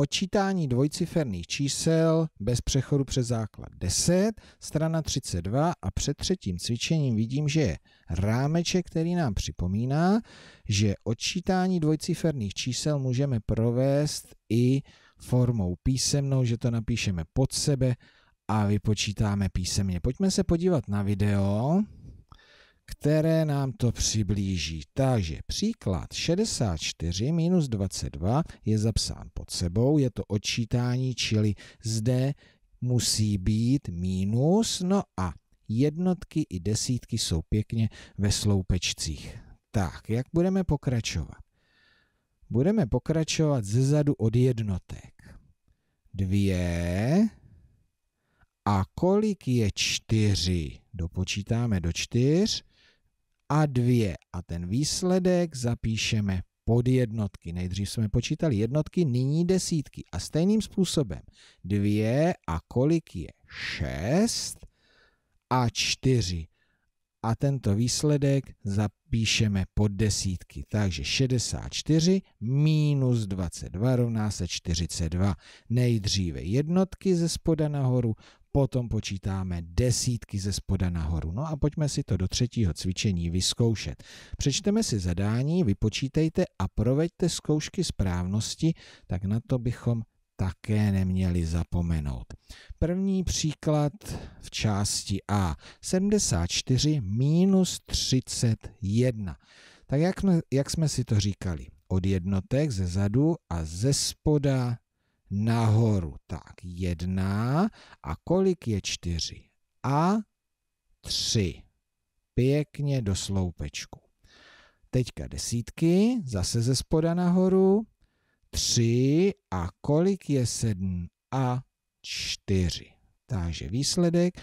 Očítání dvojciferných čísel bez přechodu přes základ 10, strana 32 a před třetím cvičením vidím, že je rámeček, který nám připomíná, že odčítání dvojciferných čísel můžeme provést i formou písemnou, že to napíšeme pod sebe a vypočítáme písemně. Pojďme se podívat na video které nám to přiblíží. Takže příklad 64 minus 22 je zapsán pod sebou, je to odčítání, čili zde musí být minus, no a jednotky i desítky jsou pěkně ve sloupečcích. Tak, jak budeme pokračovat? Budeme pokračovat zezadu od jednotek. Dvě a kolik je čtyři? Dopočítáme do čtyř a 2 a ten výsledek zapíšeme pod jednotky. Nejdřív jsme počítali jednotky, nyní desítky. A stejným způsobem 2 a kolik je 6 a 4. A tento výsledek zapíšeme pod desítky. Takže 64 minus 22 rovná se 42. Nejdříve jednotky ze spoda nahoru, potom počítáme desítky ze spoda nahoru. No a pojďme si to do třetího cvičení vyzkoušet. Přečteme si zadání, vypočítejte a proveďte zkoušky správnosti, tak na to bychom také neměli zapomenout. První příklad v části A. 74 minus 31. Tak jak jak jsme si to říkali? Od jednotek ze zadu a ze spoda nahoru. Tak jedna a kolik je čtyři? A tři. Pěkně do sloupečku. Teďka desítky, zase ze spoda nahoru. Tři a kolik je sedm? A čtyři. Takže výsledek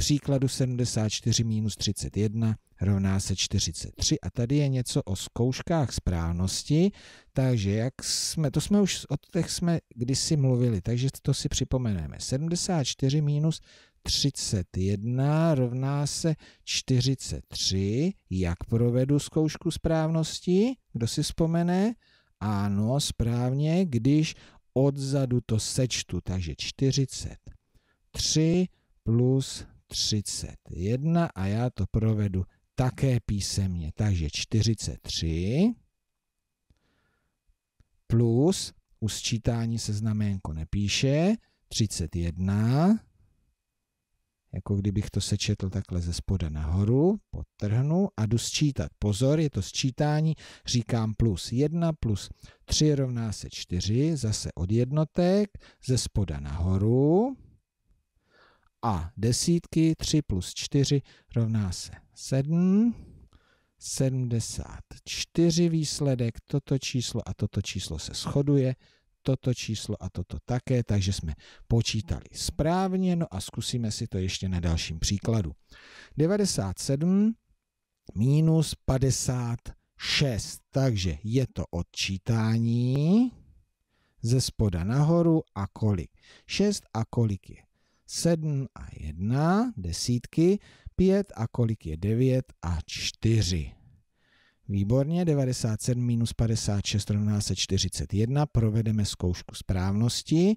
příkladu 74 minus 31 rovná se 43. A tady je něco o zkouškách správnosti, takže jak jsme, to jsme už o těch jsme kdysi mluvili, takže to si připomeneme. 74 minus 31 rovná se 43. Jak provedu zkoušku správnosti? Kdo si vzpomene? Ano, správně, když odzadu to sečtu, takže 43 plus 31 a já to provedu také písemně. Takže 43 plus, u sčítání se znaménko nepíše, 31, jako kdybych to sečetl takhle ze spoda nahoru, podtrhnu a jdu sčítat. Pozor, je to sčítání, říkám plus 1 plus 3 rovná se 4, zase od jednotek, ze spoda nahoru, a desítky 3 plus 4 rovná se 7. 74 výsledek, toto číslo a toto číslo se shoduje, toto číslo a toto také, takže jsme počítali správně, no a zkusíme si to ještě na dalším příkladu. 97 minus 56, takže je to odčítání ze spoda nahoru a kolik? 6 a kolik je? 7 a 1, desítky, 5 a kolik je 9 a 4. Výborně, 97 minus 56 rovná se 41, provedeme zkoušku správnosti,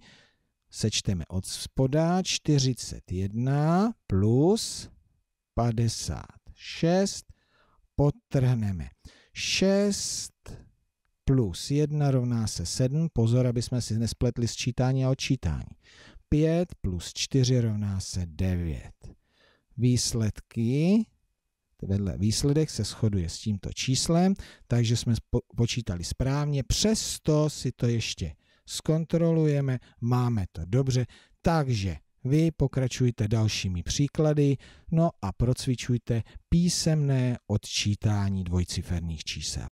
sečteme od spoda 41 plus 56, potrhneme 6 plus 1 rovná se 7, pozor, aby jsme si nespletli sčítání a odčítání. 5 plus 4 rovná se 9. Výsledky, vedle výsledek se shoduje s tímto číslem, takže jsme počítali správně, přesto si to ještě zkontrolujeme, máme to dobře, takže vy pokračujte dalšími příklady, no a procvičujte písemné odčítání dvojciferných čísel.